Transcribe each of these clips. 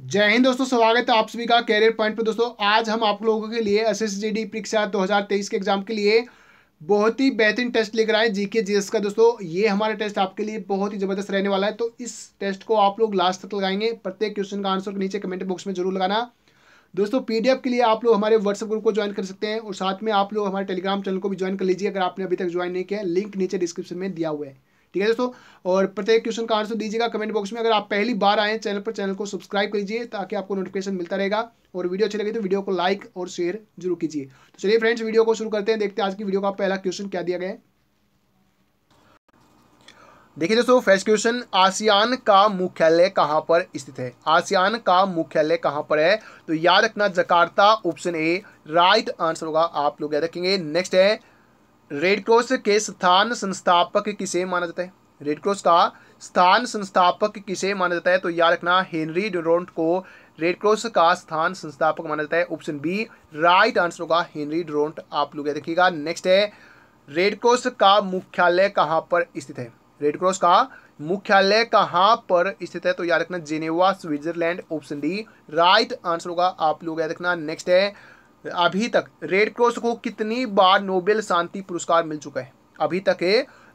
जय हिंद दोस्तों स्वागत है आप सभी का कैरियर पॉइंट पर दोस्तों आज हम आप लोगों के लिए एस एस परीक्षा 2023 के एग्जाम के लिए बहुत ही बेहतरीन टेस्ट लेकर आए जीके जी का दोस्तों ये हमारा टेस्ट आपके लिए बहुत ही ज़बरदस्त रहने वाला है तो इस टेस्ट को आप लोग लास्ट तक लगाएंगे प्रत्येक क्वेश्चन का आंसर नीचे कमेंट बॉक्स में जरूर लगाना दोस्तों पीडीएफ के लिए आप लोग हमारे व्हाट्सएप ग्रुप को ज्वाइन कर सकते हैं और साथ में आप लोग हमारे टेलीग्राम चैनल को भी ज्वाइन कर लीजिए अगर आपने अभी तक ज्वाइन नहीं किया लिंक नीचे डिस्क्रिप्शन में दिया हुआ है ठीक है दोस्तों और प्रत्येक क्वेश्चन का आंसर दीजिएगा कमेंट बॉक्स में अगर आप पहली बार आए चैनल पर चैनल को सब्सक्राइब कीजिए ताकि आपको नोटिफिकेशन मिलता रहेगा और वीडियो अच्छी लगी तो वीडियो को लाइक और शेयर जरूर कीजिए तो चलिए फ्रेंड्स वीडियो को शुरू करते हैं देखते हैं आज की वीडियो का पहला क्वेश्चन क्या दिया गया है देखिए दोस्तों फर्स्ट क्वेश्चन आसियान का मुख्यालय कहाँ पर स्थित है आसियान का मुख्यालय कहाँ पर है तो याद रखना Jakarta option A right answer होगा आप लोग याद रखेंगे नेक्स्ट है रेड क्रॉस के स्थान संस्थापक किसे माना जाता है रेड क्रॉस का स्थान संस्थापक किसे माना जाता है तो याद रखना हेनरी डोरोंट को रेड क्रॉस का स्थान संस्थापक माना जाता है ऑप्शन बी राइट आंसर होगा हेनरी डोरोंट आप लोग देखिएगा नेक्स्ट है रेड क्रॉस का मुख्यालय कहाँ पर स्थित है रेड क्रॉस का मुख्यालय कहाँ पर स्थित है तो याद रखना Geneva Switzerland option D right answer होगा आप लोग याद रखना नेक्स्ट है अभी तक रेड क्रॉस को कितनी बार नोबेल शांति पुरस्कार मिल चुका है अभी तक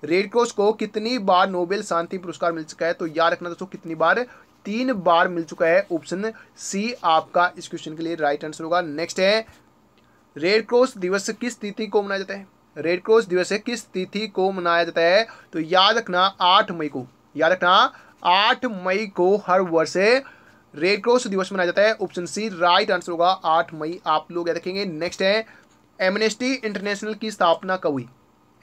रेड क्रॉस को कितनी बार नोबेल शांति पुरस्कार मिल चुका है तो याद रखना दोस्तों कितनी बार तीन बार मिल चुका है ऑप्शन सी आपका इस क्वेश्चन के लिए राइट आंसर होगा नेक्स्ट है रेड क्रॉस दिवस किस तिथि को मनाया जाता है रेड क्रॉस दिवस किस तिथि को मनाया जाता है तो याद रखना आठ मई को याद रखना आठ मई को हर वर्ष रेड क्रॉस दिवस मनाया जाता है ऑप्शन सी राइट आंसर होगा आठ मई आप लोग याद रखेंगे नेक्स्ट है एमनेस्टी इंटरनेशनल की स्थापना कब हुई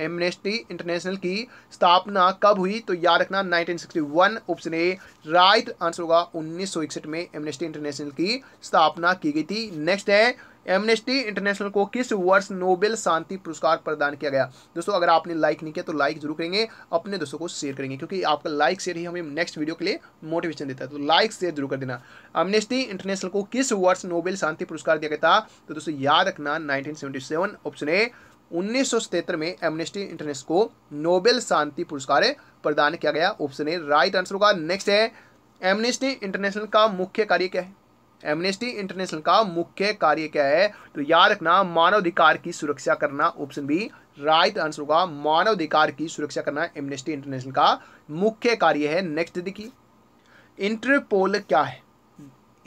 एमनेस्टी इंटरनेशनल की स्थापना कब हुई तो याद रखना 1961 ऑप्शन ए राइट आंसर होगा उन्नीस में एमनेस्टी इंटरनेशनल की स्थापना की गई थी नेक्स्ट है एमनेस्टी इंटरनेशनल को किस वर्ष नोबेल शांति पुरस्कार प्रदान किया गया दोस्तों अगर आपने लाइक नहीं किया तो लाइक जरूर करेंगे अपने दोस्तों को शेयर करेंगे क्योंकि आपका लाइक शेयर ही हमें नेक्स्ट वीडियो के लिए मोटिवेशन देता है तो लाइक शेयर जरूर कर देना एमनेस्टी इंटरनेशनल को किस वर्ष नोबेल शांति पुरस्कार दिया गया था तो दोस्तों याद रखना नाइनटीन ऑप्शन ए उन्नीस में एमनेस्टी इंटरनेशनल को नोबेल शांति पुरस्कार प्रदान किया गया ऑप्शन ए राइट आंसर होगा नेक्स्ट है एमनेस्टी इंटरनेशनल का मुख्य कार्य क्या है एमनेस्टी इंटरनेशनल का मुख्य कार्य क्या है तो याद रखना मानवाधिकार की सुरक्षा करना ऑप्शन बी राइट आंसर होगा मानवाधिकार की सुरक्षा करना एमनेस्टी इंटरनेशनल का मुख्य कार्य है नेक्स्ट देखिए इंटरपोल क्या है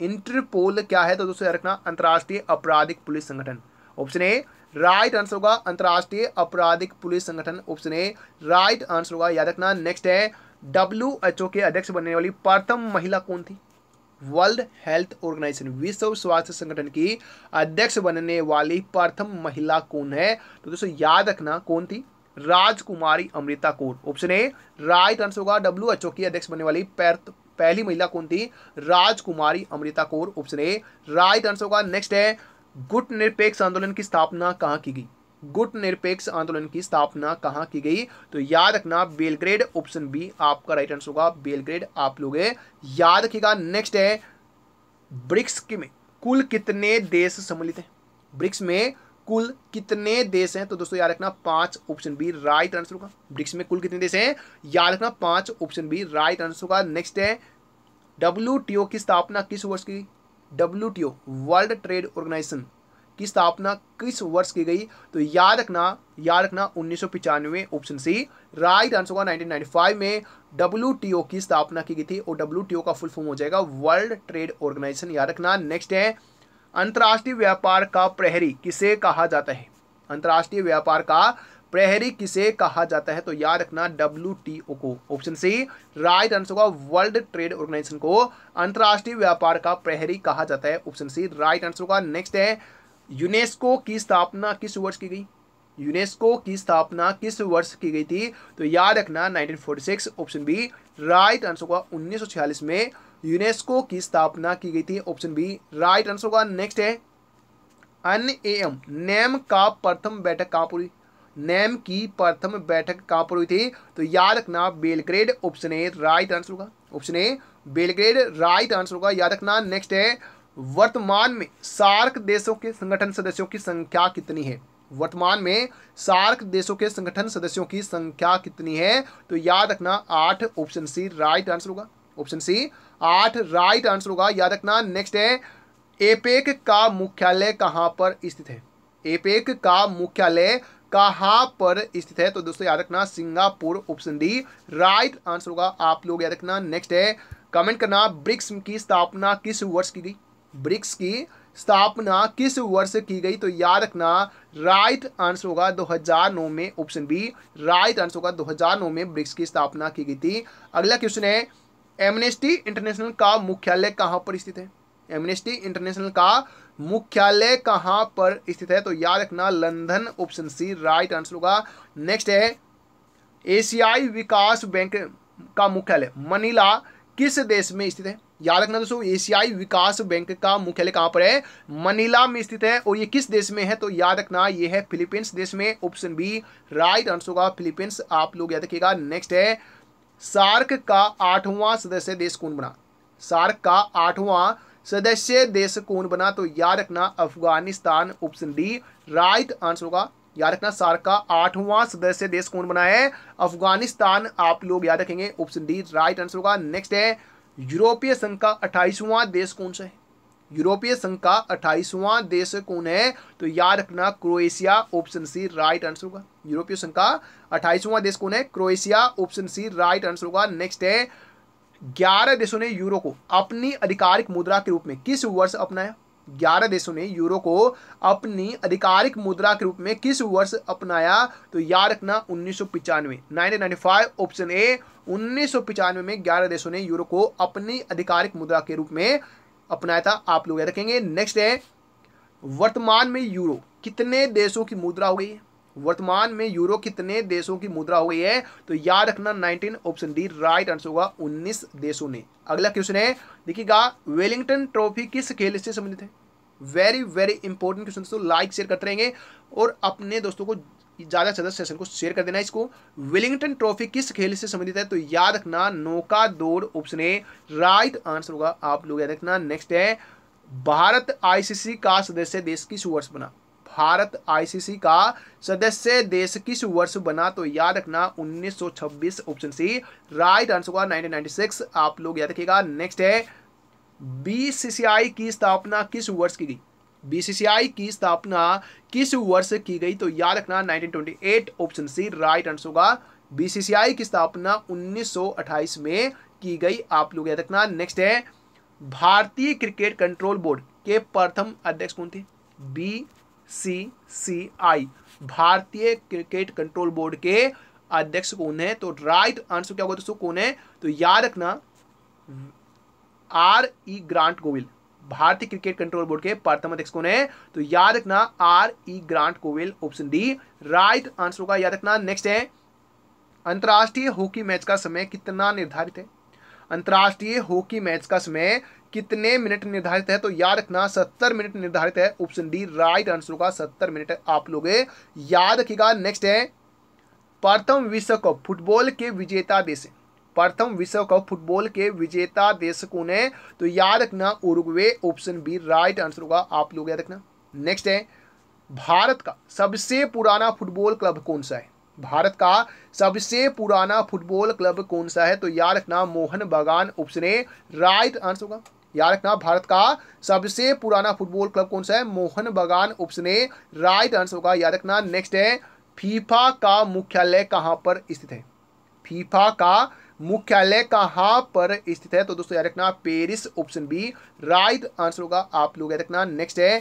इंटरपोल क्या है तो दोस्तों याद रखना अंतर्राष्ट्रीय आपराधिक पुलिस संगठन ऑप्शन ए राइट आंसर होगा अंतर्राष्ट्रीय आपराधिक पुलिस संगठन ऑप्शन ए राइट आंसर होगा याद रखना नेक्स्ट है डब्ल्यू के अध्यक्ष बनने वाली प्रथम महिला कौन थी वर्ल्ड हेल्थ ऑर्गेनाइजेशन विश्व स्वास्थ्य संगठन की अध्यक्ष बनने वाली प्रथम महिला कौन है तो दोस्तों याद रखना कौन थी राजकुमारी Amrita Kaur option A right answer होगा डब्ल्यू एच की अध्यक्ष बनने वाली पहली महिला कौन थी राजकुमारी Amrita Kaur option A right answer होगा नेक्स्ट है गुट निरपेक्ष आंदोलन की स्थापना कहाँ की गई गुट निरपेक्ष आंदोलन की स्थापना कहाँ की गई तो याद रखना बेलग्रेड ऑप्शन बी आपका राइट आंसर होगा बेलग्रेड आप लोग याद रखिएगा नेक्स्ट है ब्रिक्स में कुल कितने देश सम्मिलित हैं ब्रिक्स में कुल कितने देश हैं तो दोस्तों याद रखना पांच ऑप्शन बी राइट आंसर होगा ब्रिक्स में कुल कितने देश हैं याद रखना पांच ऑप्शन बी राइट आंसर होगा नेक्स्ट है डब्ल्यू की स्थापना किस वर्ष की डब्ल्यू वर्ल्ड ट्रेड ऑर्गेनाइजेशन की स्थापना किस वर्ष की गई तो याद रखना याद रखना उन्नीस ऑप्शन सी राइट आंसर होगा 1995 में डब्ल्यू की स्थापना की गई थी और डब्ल्यू का फुल फॉर्म हो जाएगा वर्ल्ड ट्रेड ऑर्गेनाइजेशन याद रखना नेक्स्ट है अंतर्राष्ट्रीय व्यापार का प्रहरी किसे कहा जाता है अंतर्राष्ट्रीय व्यापार का प्रहरी किसे कहा जाता है तो याद रखना डब्ल्यू को ऑप्शन सी राइट आंसर होगा वर्ल्ड ट्रेड ऑर्गेनाइजेशन को अंतर्राष्ट्रीय व्यापार का प्रहरी कहा जाता है ऑप्शन सी राइट आंसर होगा नेक्स्ट है यूनेस्को की स्थापना किस वर्ष की गई यूनेस्को की स्थापना किस वर्ष की गई थी तो याद रखना 1946 ऑप्शन बी राइट आंसर होगा 1946 में यूनेस्को की स्थापना की गई थी ऑप्शन बी राइट आंसर होगा नेक्स्ट है एन ए एम नेम का प्रथम बैठक कहाँ पर हुई नेम की प्रथम बैठक कहाँ पर हुई थी तो याद रखना Belgrade option A right answer होगा option A Belgrade right answer होगा याद रखना नेक्स्ट है वर्तमान में सार्क देशों के संगठन सदस्यों की संख्या कितनी है वर्तमान में सार्क देशों के संगठन सदस्यों की संख्या कितनी है तो याद रखना आठ ऑप्शन सी राइट आंसर होगा ऑप्शन सी आठ राइट आंसर होगा याद रखना नेक्स्ट है एपेक का मुख्यालय कहां पर स्थित है एपेक का मुख्यालय कहां पर स्थित है तो दोस्तों याद रखना Singapore option D right answer होगा आप लोग याद रखना नेक्स्ट है कमेंट करना ब्रिक्स की स्थापना किस वर्ष की गई ब्रिक्स की स्थापना किस वर्ष की गई तो याद रखना राइट आंसर होगा 2009 में ऑप्शन बी राइट आंसर होगा 2009 में ब्रिक्स की स्थापना की गई थी अगला क्वेश्चन है एमनेस्टी इंटरनेशनल का मुख्यालय कहां पर स्थित है एमनेस्टी इंटरनेशनल का मुख्यालय कहां पर स्थित है तो याद रखना London option C right answer होगा नेक्स्ट है एशियाई विकास बैंक का मुख्यालय मनीला किस देश में स्थित है याद रखना दोस्तों एशियाई विकास बैंक का मुख्यालय कहां पर है मनीला में स्थित है और ये किस देश में है तो याद रखना ये है फिलीपींस देश में ऑप्शन बी राइट आंसर होगा फिलीपींस आप लोग याद रखिएगा नेक्स्ट है सार्क का आठवां सदस्य देश कौन बना सार्क का आठवां सदस्य देश कौन बना तो याद रखना Afghanistan option D right answer होगा याद रखना सार का आठवां सदस्य देश कौन बना है अफगानिस्तान आप लोग याद रखेंगे ऑप्शन डी राइट आंसर होगा नेक्स्ट है यूरोपीय संघ का अट्ठाईसवां देश कौन सा है यूरोपीय संघ का अट्ठाईसवां देश कौन है तो याद रखना Croatia option C right answer होगा यूरोपीय संघ का अट्ठाईसवां देश कौन है Croatia option C right answer होगा नेक्स्ट है ग्यारह देशों ने यूरो को अपनी आधिकारिक मुद्रा के रूप में किस वर्ष अपनाया ग्यारह देशों ने यूरो को अपनी आधिकारिक मुद्रा के रूप में किस वर्ष अपनाया तो याद रखना उन्नीस सौ ऑप्शन ए उन्नीस में ग्यारह देशों ने यूरो को अपनी आधिकारिक मुद्रा के रूप में अपनाया था आप लोग याद रखेंगे नेक्स्ट है वर्तमान में यूरो कितने देशों की मुद्रा हो गई है वर्तमान में यूरो कितने देशों की मुद्रा हो गई है तो याद रखना 19 ऑप्शन डी राइट आंसर होगा 19 देशों ने अगला क्वेश्चन है देखिएगा वेलिंगटन ट्रॉफी किस खेल से संबंधित है वेरी वेरी इंपॉर्टेंट क्वेश्चन दोस्तों लाइक शेयर करते रहेंगे और अपने दोस्तों को ज़्यादा से ज़्यादा सेशन को शेयर कर देना इसको वेलिंगटन ट्रॉफी किस खेल से संबंधित है तो याद रखना नौका दौड़ ऑप्शन ए राइट आंसर होगा आप लोग याद रखना नेक्स्ट है भारत आईसीसी का सदस्य देश की सुवर्स बना भारत आईसीसी का सदस्य देश किस वर्ष बना तो याद रखना 1926 ऑप्शन सी राइट आंसर होगा 1996 आप लोग याद रखिएगा नेक्स्ट है बीसीसीआई की स्थापना किस वर्ष की गई बीसीसीआई की स्थापना किस वर्ष की गई तो याद रखना 1928 ऑप्शन सी राइट आंसर होगा बीसीसीआई की स्थापना 1928 में की गई आप लोग याद रखना नेक्स्ट है भारतीय क्रिकेट कंट्रोल बोर्ड के प्रथम अध्यक्ष कौन थे बी सी सी आई भारतीय क्रिकेट कंट्रोल बोर्ड के अध्यक्ष कौन है तो राइट आंसर क्या होगा दोस्तों कौन है तो याद रखना आर ई ग्रांट गोविल भारतीय क्रिकेट कंट्रोल बोर्ड के प्रथम अध्यक्ष कौन है तो याद रखना R E Grant Govil option D right answer होगा याद रखना नेक्स्ट है अंतर्राष्ट्रीय हॉकी मैच का समय कितना निर्धारित है अंतर्राष्ट्रीय हॉकी मैच का समय कितने मिनट निर्धारित है तो याद रखना सत्तर मिनट निर्धारित है ऑप्शन डी राइट आंसर होगा सत्तर मिनट आप लोग याद रखिएगा नेक्स्ट है प्रथम विश्व कप फुटबॉल के विजेता देश प्रथम विश्व कप फुटबॉल के विजेता देश कौन है तो याद रखना Uruguay option B right answer होगा आप लोग याद रखना नेक्स्ट है भारत का सबसे पुराना फुटबॉल क्लब कौन सा है भारत का सबसे पुराना फुटबॉल क्लब कौन सा है तो याद रखना मोहन बागान उपसने राइट आंसर होगा याद रखना भारत का सबसे पुराना फुटबॉल क्लब कौन सा है मोहन बागान उपसने राइट आंसर होगा याद रखना नेक्स्ट है फीफा का मुख्यालय कहाँ पर स्थित है फीफा का मुख्यालय कहाँ पर स्थित है तो दोस्तों याद रखना Paris option B right answer होगा आप लोग याद रखना नेक्स्ट है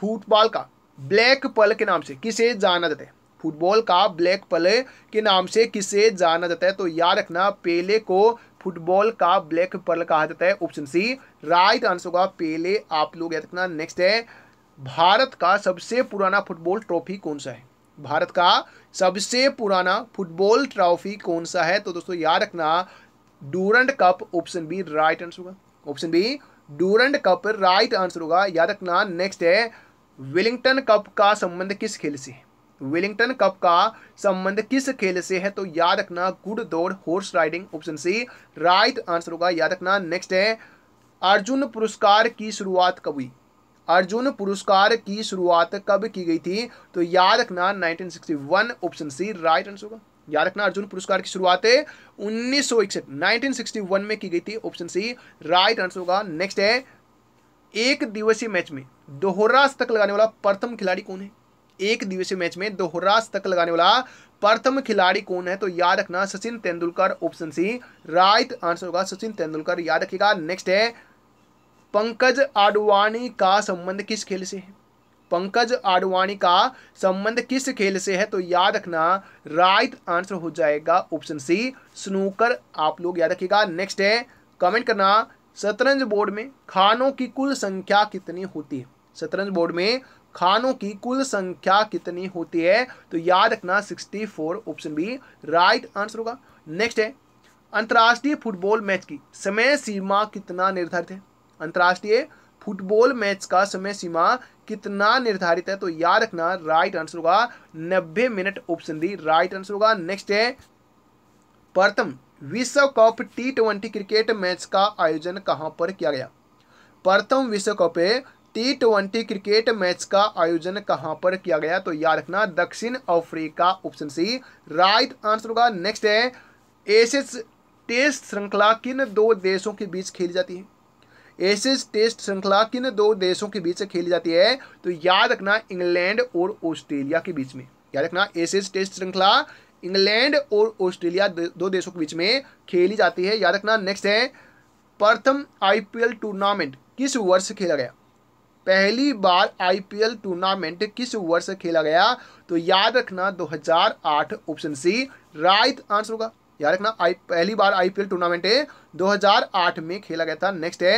फुटबॉल का ब्लैक पल के नाम से किसे जाना जाता है फुटबॉल का ब्लैक पले के नाम से किसे जाना जाता है तो याद रखना पेले को फुटबॉल का ब्लैक पल कहा जाता है ऑप्शन सी राइट आंसर होगा पेले आप लोग याद रखना नेक्स्ट है भारत का सबसे पुराना फुटबॉल ट्रॉफी कौन सा है भारत का सबसे पुराना फुटबॉल ट्रॉफी कौन सा है तो दोस्तों याद रखना Durand Cup option B right answer होगा option B Durand Cup right answer होगा याद रखना नेक्स्ट है विलिंगटन कप का संबंध किस खेल से है विलिंगटन कप का संबंध किस खेल से है तो याद रखना गुड दौड़ horse riding option C right answer होगा याद रखना नेक्स्ट है अर्जुन पुरस्कार की शुरुआत कब हुई अर्जुन पुरस्कार की शुरुआत कब की गई थी तो याद रखना 1961 ऑप्शन सी राइट आंसर होगा याद रखना अर्जुन पुरस्कार की शुरुआत उन्नीस सौ इकसठ नाइनटीन में की गई थी ऑप्शन सी राइट आंसर होगा नेक्स्ट है एक दिवसीय मैच में दोहरा शतक लगाने वाला प्रथम खिलाड़ी कौन है एक दिवसीय मैच में दोहरा शतक लगाने वाला प्रथम खिलाड़ी कौन है तो याद रखना Sachin Tendulkar option C right answer होगा सचिन तेंदुलकर याद रखिएगा नेक्स्ट है पंकज आडवाणी का संबंध किस खेल से है पंकज आडवाणी का संबंध किस खेल से है तो याद रखना राइट आंसर हो जाएगा ऑप्शन सी स्नूकर आप लोग याद रखिएगा नेक्स्ट है कमेंट करना शतरंज बोर्ड में खानों की कुल संख्या कितनी होती है शतरंज बोर्ड में खानों की कुल संख्या कितनी होती है तो याद रखना 64 ऑप्शन बी राइट आंसर होगा नेक्स्ट है अंतर्राष्ट्रीय फुटबॉल मैच की समय सीमा कितना निर्धारित है अंतर्राष्ट्रीय फुटबॉल मैच का समय सीमा कितना निर्धारित है तो याद रखना राइट आंसर होगा 90 minute option D right answer होगा नेक्स्ट है प्रथम विश्व cup T twenty cricket match का आयोजन कहां पर किया गया प्रथम विश्व cup T twenty cricket match का आयोजन कहां पर किया गया तो याद रखना दक्षिण Africa option C right answer होगा नेक्स्ट है एसेस टेस्ट श्रृंखला किन दो देशों के बीच खेली जाती है एसेस टेस्ट श्रृंखला किन दो देशों के बीच खेली जाती है तो याद रखना इंग्लैंड और ऑस्ट्रेलिया के बीच में याद रखना एसेस टेस्ट श्रृंखला इंग्लैंड और ऑस्ट्रेलिया दो देशों के बीच में खेली जाती है याद रखना नेक्स्ट है प्रथम आईपीएल टूर्नामेंट किस वर्ष खेला गया पहली बार आईपीएल टूर्नामेंट किस वर्ष खेला गया तो याद रखना 2008 ऑप्शन सी राइट आंसर होगा याद रखना आई पहली बार आईपीएल टूर्नामेंट 2008 में खेला गया था नेक्स्ट है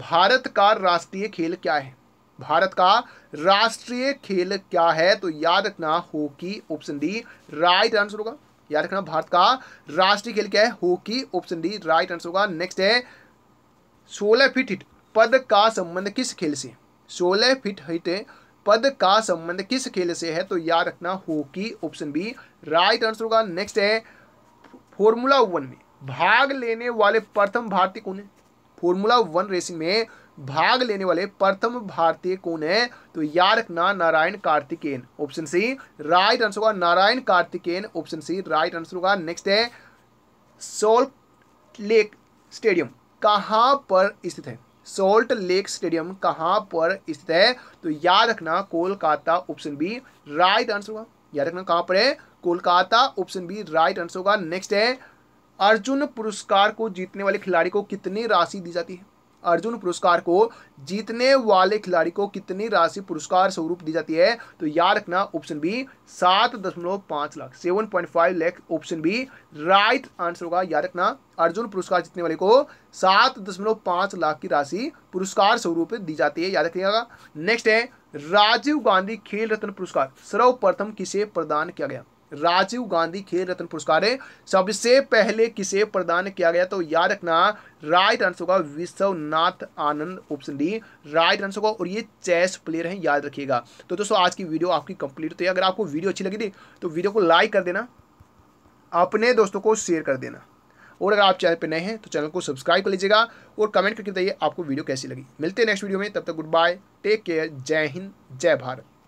भारत का राष्ट्रीय खेल क्या है भारत का राष्ट्रीय खेल क्या है तो याद रखना hockey option D right answer होगा याद रखना भारत का राष्ट्रीय खेल क्या है hockey option D right answer होगा नेक्स्ट है सोलह फिट हिट पद का संबंध किस खेल से सोलह फिट हिट पद का संबंध किस खेल से है तो याद रखना hockey option B right answer होगा नेक्स्ट है फॉर्मूला वन में भाग लेने वाले प्रथम भारतीय कौन है फॉर्मूला वन रेसिंग में भाग लेने वाले प्रथम भारतीय कौन है तो याद रखना Narain Karthikeyan option C right answer होगा Narain Karthikeyan option C right answer होगा नेक्स्ट है सोल्ट लेक स्टेडियम कहाँ पर स्थित है सोल्ट लेक स्टेडियम कहां पर स्थित है तो याद रखना Kolkata option B right answer होगा याद रखना कहां पर है Kolkata option B right answer होगा नेक्स्ट है अर्जुन पुरस्कार को जीतने वाले खिलाड़ी को कितनी राशि दी जाती है अर्जुन पुरस्कार को जीतने वाले खिलाड़ी को कितनी राशि पुरस्कार स्वरूप दी जाती है तो याद रखना ऑप्शन बी सात दशमलव पांच lakh seven point five lakh option B right answer होगा याद रखना अर्जुन पुरस्कार जीतने वाले को सात दशमलव पांच लाख की राशि पुरस्कार स्वरूप दी जाती है याद रखिएगा नेक्स्ट है राजीव गांधी खेल रत्न पुरस्कार सर्वप्रथम किसे प्रदान किया गया राजीव गांधी खेल रत्न पुरस्कार है सबसे पहले किसे प्रदान किया गया तो याद रखना राइट आंसर होगा Vishwanath Anand option D right answer होगा और ये चेस प्लेयर हैं याद रखिएगा तो दोस्तों आज की वीडियो आपकी कंप्लीट तो अगर आपको वीडियो अच्छी लगी थी तो वीडियो को लाइक कर देना अपने दोस्तों को शेयर कर देना और अगर आप चैनल पर नए हैं तो चैनल को सब्सक्राइब कर लीजिएगा और कमेंट करके बताइए आपको वीडियो कैसी लगी मिलते हैं नेक्स्ट वीडियो में तब तक गुड बाय टेक केयर जय हिंद जय भारत